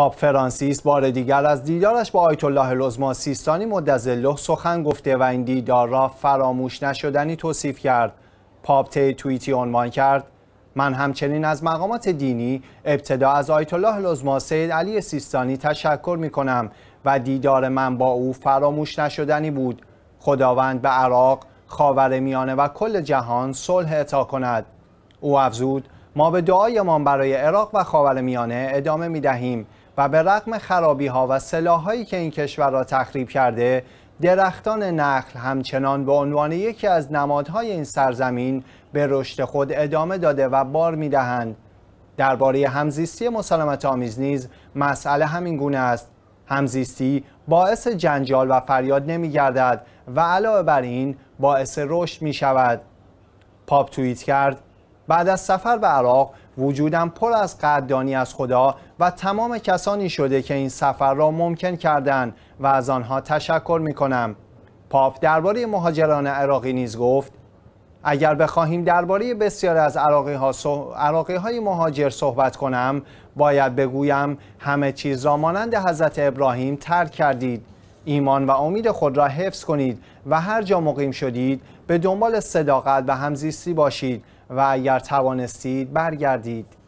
پاپ فرانسیس بار دیگر از دیدارش با آیت الله سیستانی سیستانی مدظله سخن گفته و این دیدار را فراموش نشدنی توصیف کرد پاپ تی توییتی عنوان کرد من همچنین از مقامات دینی ابتدا از آیت الله لزما سید علی سیستانی تشکر می کنم و دیدار من با او فراموش نشدنی بود خداوند به عراق میانه و کل جهان صلح اعطا کند او افزود ما به دعایمان برای عراق و میانه ادامه می دهیم و به رغم خرابی ها و سلاحهایی که این کشور را تخریب کرده درختان نخل همچنان به عنوان یکی از نمادهای این سرزمین به رشد خود ادامه داده و بار میدهند درباره همزیستی مسالمت آمیز نیز مسئله همین گونه است همزیستی باعث جنجال و فریاد نمی گردد و علاوه بر این باعث رشد می شود پاپ توییت کرد بعد از سفر به عراق وجودم پر از قدردانی از خدا و تمام کسانی شده که این سفر را ممکن کردند و از آنها تشکر می کنم. پاپ درباره مهاجران عراقی نیز گفت اگر بخواهیم درباره بسیار از عراقی, ها عراقی های مهاجر صحبت کنم باید بگویم همه چیز را مانند حضرت ابراهیم ترک کردید ایمان و امید خود را حفظ کنید و هر جا مقیم شدید به دنبال صداقت و همزیستی باشید و اگر توانستید برگردید